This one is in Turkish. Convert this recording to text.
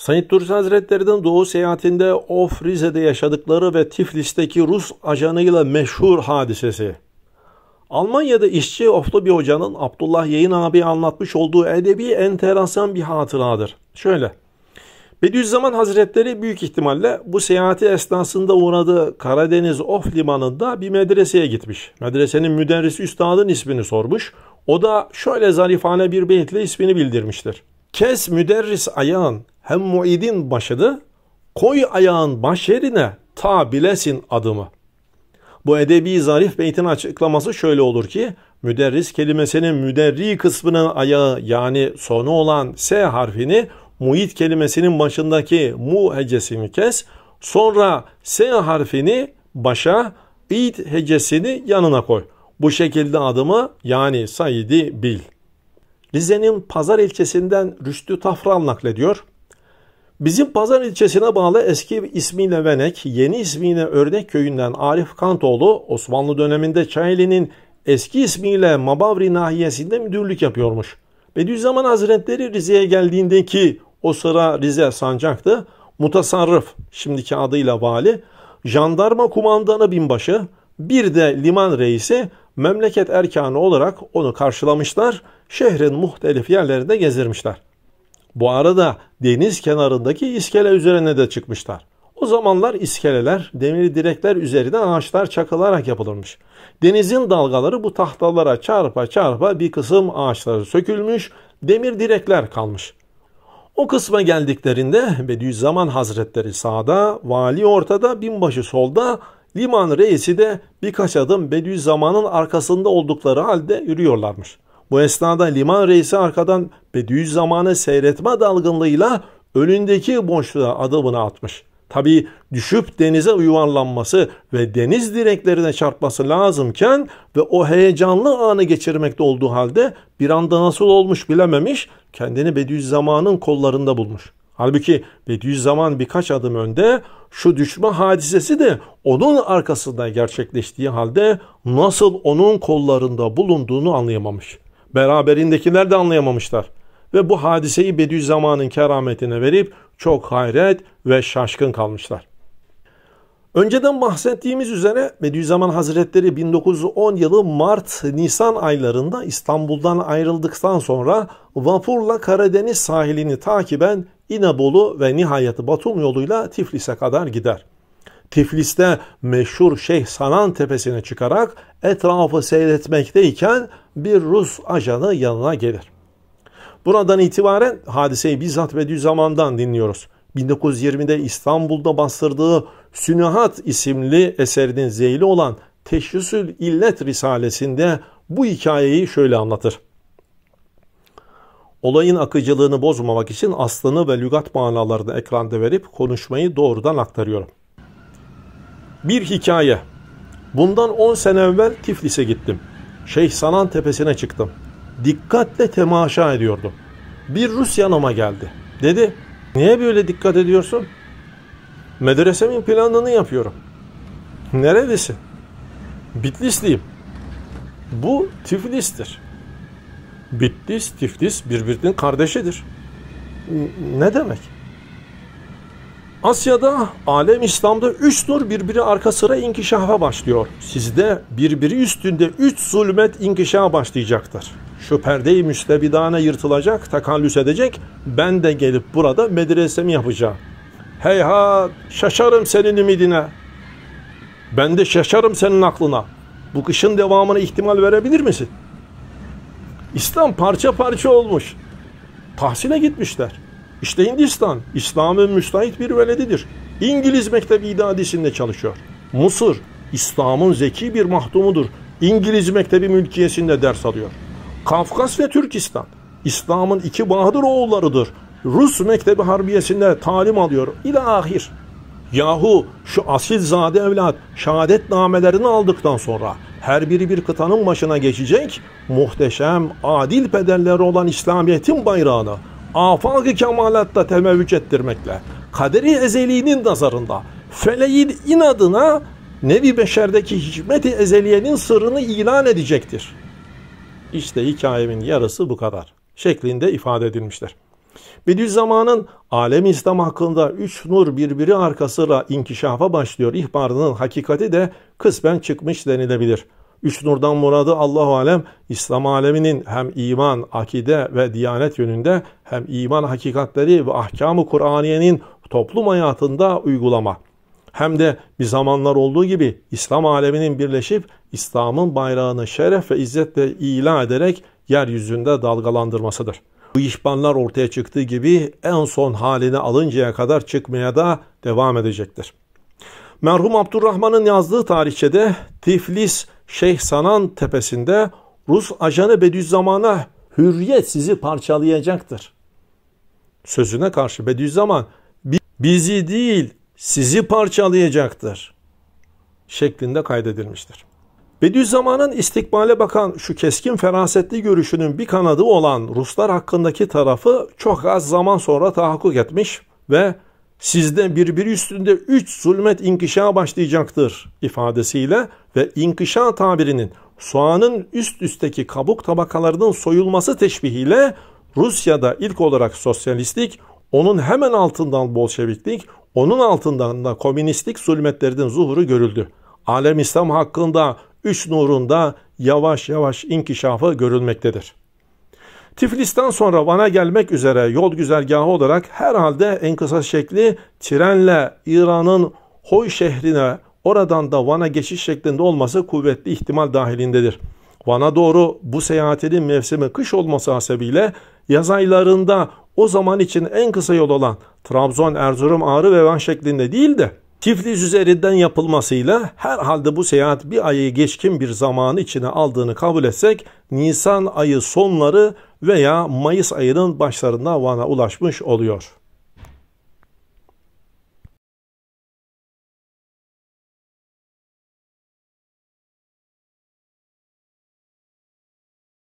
Said Tursi Hazretleri'nin Doğu seyahatinde Of Rize'de yaşadıkları ve Tiflis'teki Rus ajanıyla meşhur hadisesi. Almanya'da işçi Oflu bir hocanın Abdullah Yayın abi anlatmış olduğu edebi enteresan bir hatıradır. Şöyle. Bediüzzaman Hazretleri büyük ihtimalle bu seyahati esnasında uğradığı Karadeniz Of Limanı'nda bir medreseye gitmiş. Medresenin müderris üstadın ismini sormuş. O da şöyle zarifane bir beytle ismini bildirmiştir. Kes müderris ayağın, hem muidin başını koy ayağın baş yerine ta bilesin adımı. Bu edebi zarif beytin açıklaması şöyle olur ki müderris kelimesinin müderri kısmının ayağı yani sonu olan S harfini muid kelimesinin başındaki mu hecesini kes sonra S harfini başa id hecesini yanına koy. Bu şekilde adımı yani Said'i bil. Rize'nin Pazar ilçesinden Rüştü Tafral naklediyor. Bizim Pazar ilçesine bağlı eski ismiyle Venek, yeni ismiyle Örnek köyünden Arif Kantoğlu, Osmanlı döneminde Çayeli'nin eski ismiyle Mabavri nahiyesinde müdürlük yapıyormuş. Bediüzzaman Hazretleri Rize'ye geldiğindeki o sıra Rize Sancak'tı. Mutasarrıf, şimdiki adıyla vali, jandarma kumandanı binbaşı, bir de liman reisi memleket erkanı olarak onu karşılamışlar, şehrin muhtelif yerlerinde gezirmişler. Bu arada deniz kenarındaki iskele üzerine de çıkmışlar. O zamanlar iskeleler demir direkler üzerinden ağaçlar çakılarak yapılırmış. Denizin dalgaları bu tahtalara çarpa çarpa bir kısım ağaçları sökülmüş, demir direkler kalmış. O kısma geldiklerinde Bediüzzaman Hazretleri sağda, vali ortada, binbaşı solda, liman reisi de birkaç adım Bediüzzaman'ın arkasında oldukları halde yürüyorlarmış.'' Bu esnada liman reisi arkadan Bediüzzaman'ı seyretme dalgınlığıyla önündeki boşluğa adımını atmış. Tabi düşüp denize yuvarlanması ve deniz direklerine çarpması lazımken ve o heyecanlı anı geçirmekte olduğu halde bir anda nasıl olmuş bilememiş kendini Bediüzzaman'ın kollarında bulmuş. Halbuki Bediüzzaman birkaç adım önde şu düşme hadisesi de onun arkasında gerçekleştiği halde nasıl onun kollarında bulunduğunu anlayamamış. Beraberindekiler de anlayamamışlar. Ve bu hadiseyi Bediüzzaman'ın kerametine verip çok hayret ve şaşkın kalmışlar. Önceden bahsettiğimiz üzere Bediüzzaman Hazretleri 1910 yılı Mart-Nisan aylarında İstanbul'dan ayrıldıktan sonra vapurla Karadeniz sahilini takiben İnebolu ve nihayet Batum yoluyla Tiflis'e kadar gider. Tiflis'te meşhur Şeyh Sanan Tepesi'ne çıkarak etrafı seyretmekteyken bir Rus ajanı yanına gelir. Buradan itibaren hadiseyi bizzat zamandan dinliyoruz. 1920'de İstanbul'da bastırdığı Sünahat isimli eserinin zeyli olan Teşhisül İllet Risalesinde bu hikayeyi şöyle anlatır. Olayın akıcılığını bozmamak için aslını ve lügat manalarını ekranda verip konuşmayı doğrudan aktarıyorum. Bir hikaye. Bundan 10 sene evvel Tiflis'e gittim. Şeyh Sanan tepesine çıktım. Dikkatle temaşa ediyordum. Bir Rus yanıma geldi. Dedi, niye böyle dikkat ediyorsun? Medresemin planını yapıyorum. Neredesin? Bitlisliyim. Bu Tiflis'tir. Bitlis, Tiflis birbirinin kardeşidir. Ne demek? Asya'da alem İslam'da üç nur birbiri arka sıra inkişafa başlıyor. Sizde birbiri üstünde üç zulmet inkişafa başlayacaktır. Şu perdeyi müstebidane yırtılacak, takallüs edecek. Ben de gelip burada medresemi yapacağım. Heyhat şaşarım senin ümidine. Ben de şaşarım senin aklına. Bu kışın devamına ihtimal verebilir misin? İslam parça parça olmuş. Tahsile gitmişler. İşte Hindistan, İslam'ın müstahit bir veledidir. İngiliz Mektebi İdadesi'nde çalışıyor. Mısır, İslam'ın zeki bir mahdumudur. İngiliz Mektebi Mülkiyesi'nde ders alıyor. Kafkas ve Türkistan, İslam'ın iki bahadır oğullarıdır. Rus Mektebi Harbiyesi'nde talim alıyor. İlahir. Yahu şu asil asilzade evlat şehadet namelerini aldıktan sonra her biri bir kıtanın başına geçecek muhteşem adil pederleri olan İslamiyet'in bayrağını afak-ı kemalatta temevvüc ettirmekle, kaderi ezeliğinin nazarında, feleğin inadına nevi beşerdeki hikmeti ezeliyenin sırrını ilan edecektir. İşte hikayemin yarısı bu kadar şeklinde ifade edilmiştir. Bediüzzaman'ın alem İslam hakkında üç nur birbiri arkasıyla inkişafa başlıyor ihbarının hakikati de kısmen çıkmış denilebilir.'' Üç nurdan muradı Allahu alem İslam aleminin hem iman, akide ve diyanet yönünde hem iman hakikatleri ve ahkamı Kur'aniyenin toplum hayatında uygulama. Hem de bir zamanlar olduğu gibi İslam aleminin birleşip İslam'ın bayrağını şeref ve izzetle ilan ederek yeryüzünde dalgalandırmasıdır. Bu ihbanlar ortaya çıktığı gibi en son halini alıncaya kadar çıkmaya da devam edecektir. Merhum Abdurrahman'ın yazdığı tarihçede Tiflis Şeyh Sanan tepesinde Rus ajanı Bediüzzaman'a hürriyet sizi parçalayacaktır. Sözüne karşı Bediüzzaman bizi değil sizi parçalayacaktır şeklinde kaydedilmiştir. Bediüzzaman'ın istikbale bakan şu keskin ferasetli görüşünün bir kanadı olan Ruslar hakkındaki tarafı çok az zaman sonra tahakkuk etmiş ve sizden birbiri üstünde üç zulmet inkişa başlayacaktır ifadesiyle ve inkişa tabirinin soğanın üst üsteki kabuk tabakalarının soyulması teşbihiyle Rusya'da ilk olarak sosyalistlik, onun hemen altından Bolşeviklik, onun altından da komünistlik zulmetlerinin zuhuru görüldü. Alem İslam hakkında üç nurunda yavaş yavaş inkişafı görülmektedir. Tiflis'ten sonra Van'a gelmek üzere yol güzergahı olarak herhalde en kısa şekli trenle İran'ın Hoy şehrine oradan da Van'a geçiş şeklinde olması kuvvetli ihtimal dahilindedir. Van'a doğru bu seyahatinin mevsimi kış olması hasebiyle yaz aylarında o zaman için en kısa yol olan Trabzon, Erzurum, Ağrı ve Van şeklinde değil de Tiflis üzerinden yapılmasıyla herhalde bu seyahat bir ayı geçkin bir zamanı içine aldığını kabul etsek Nisan ayı sonları veya Mayıs ayının başlarında Van'a ulaşmış oluyor.